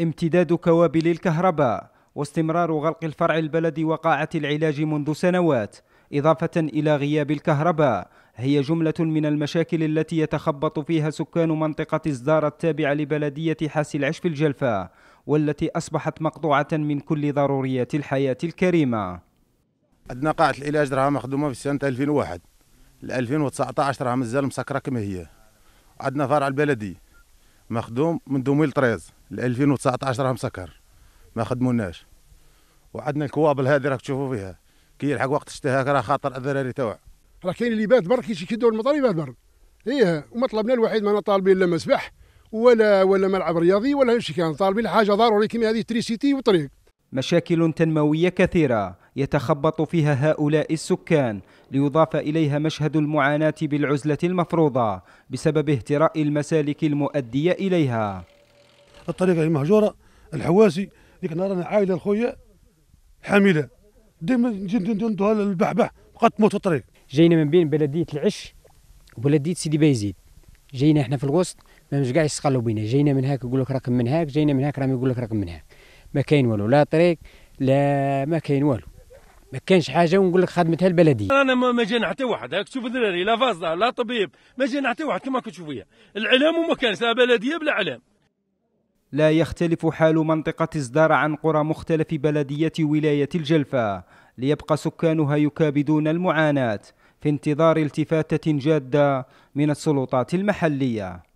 امتداد كوابل الكهرباء واستمرار غلق الفرع البلدي وقاعة العلاج منذ سنوات إضافة إلى غياب الكهرباء هي جملة من المشاكل التي يتخبط فيها سكان منطقة الزدار التابعة لبلدية حاس العش في الجلفة والتي أصبحت مقطوعة من كل ضروريات الحياة الكريمة عندنا قاعة العلاج راها مخدومة في سنة 2001 ل 2019 راها مازال مسكرة كما هي عندنا فرع البلدي مخدوم من 2013 ل 2019 راه مسكر ما خدموناش وعندنا الكوابل هذه راك تشوفوا فيها كي يلحق وقت الشتاء هكا راه خاطر الذراري توع راه كاين اللي بات برك يدور المطر يبات برك ايه وما طلبنا الوحيد ما طالبين لا مسبح ولا ولا ملعب رياضي ولا شي كان طالبين حاجه ضروري كيما هذه تريسيتي وطريق مشاكل تنمويه كثيره يتخبط فيها هؤلاء السكان ليضاف إليها مشهد المعاناة بالعزلة المفروضة بسبب اهتراء المسالك المؤدية إليها الطريقة المهجورة الحواسي ديك النهار أنا عائلة لخويا حاملة ديما نجي ندوها البحبح بقات تموت الطريق جينا من بين بلدية العش وبلدية سيدي بايزيد جينا احنا في الوسط ما مش قاعد يستقلوا بينا جينا من هاك يقول لك رقم من هاك جينا من هاك راهم يقول لك رقم من هاك ما كاين والو لا طريق لا ما كاين والو ما كانش حاجه ونقول لك خدمتها البلديه انا ما جانا حتى واحد هاك تشوف الدراري لا فازله لا طبيب ما جانا حتى واحد كما كتشوف فيها الاعلام وما كانش لا بلديه بلا اعلام لا يختلف حال منطقة إصدار عن قرى مختلف بلدية ولاية الجلفة ليبقى سكانها يكابدون المعاناة في انتظار التفاتة جادة من السلطات المحلية